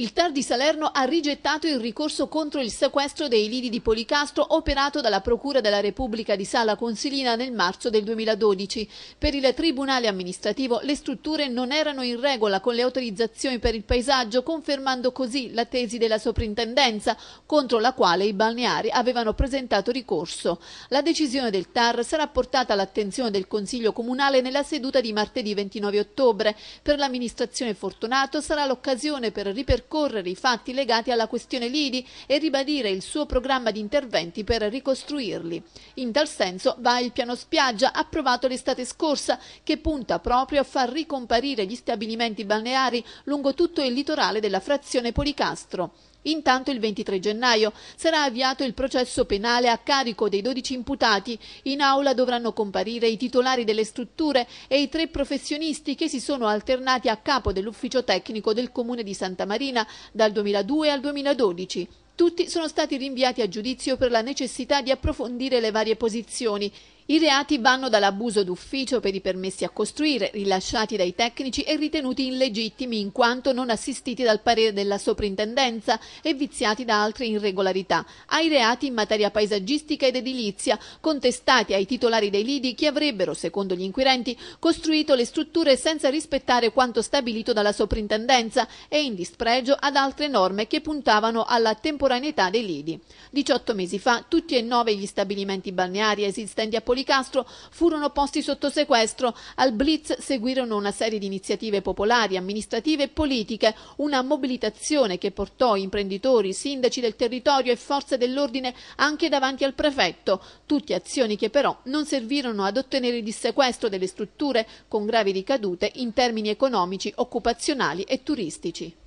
Il Tar di Salerno ha rigettato il ricorso contro il sequestro dei lidi di Policastro operato dalla Procura della Repubblica di Sala Consilina nel marzo del 2012. Per il Tribunale amministrativo le strutture non erano in regola con le autorizzazioni per il paesaggio, confermando così la tesi della soprintendenza contro la quale i balneari avevano presentato ricorso. La decisione del Tar sarà portata all'attenzione del Consiglio Comunale nella seduta di martedì 29 ottobre. Per l'amministrazione Fortunato sarà l'occasione per ripercorrere ripercorrere i fatti legati alla questione Lidi e ribadire il suo programma di interventi per ricostruirli. In tal senso va il piano spiaggia approvato l'estate scorsa che punta proprio a far ricomparire gli stabilimenti balneari lungo tutto il litorale della frazione Policastro. Intanto il 23 gennaio sarà avviato il processo penale a carico dei 12 imputati. In aula dovranno comparire i titolari delle strutture e i tre professionisti che si sono alternati a capo dell'ufficio tecnico del Comune di Santa Marina dal 2002 al 2012. Tutti sono stati rinviati a giudizio per la necessità di approfondire le varie posizioni. I reati vanno dall'abuso d'ufficio per i permessi a costruire, rilasciati dai tecnici e ritenuti illegittimi in quanto non assistiti dal parere della soprintendenza e viziati da altre irregolarità, ai reati in materia paesaggistica ed edilizia, contestati ai titolari dei lidi che avrebbero, secondo gli inquirenti, costruito le strutture senza rispettare quanto stabilito dalla soprintendenza e in dispregio ad altre norme che puntavano alla temporaneità dei lidi. 18 mesi fa tutti e nove gli stabilimenti balneari esistenti a Polizia Policastro furono posti sotto sequestro. Al blitz seguirono una serie di iniziative popolari, amministrative e politiche, una mobilitazione che portò imprenditori, sindaci del territorio e forze dell'ordine anche davanti al prefetto. Tutte azioni che però non servirono ad ottenere il dissequestro delle strutture con gravi ricadute in termini economici, occupazionali e turistici.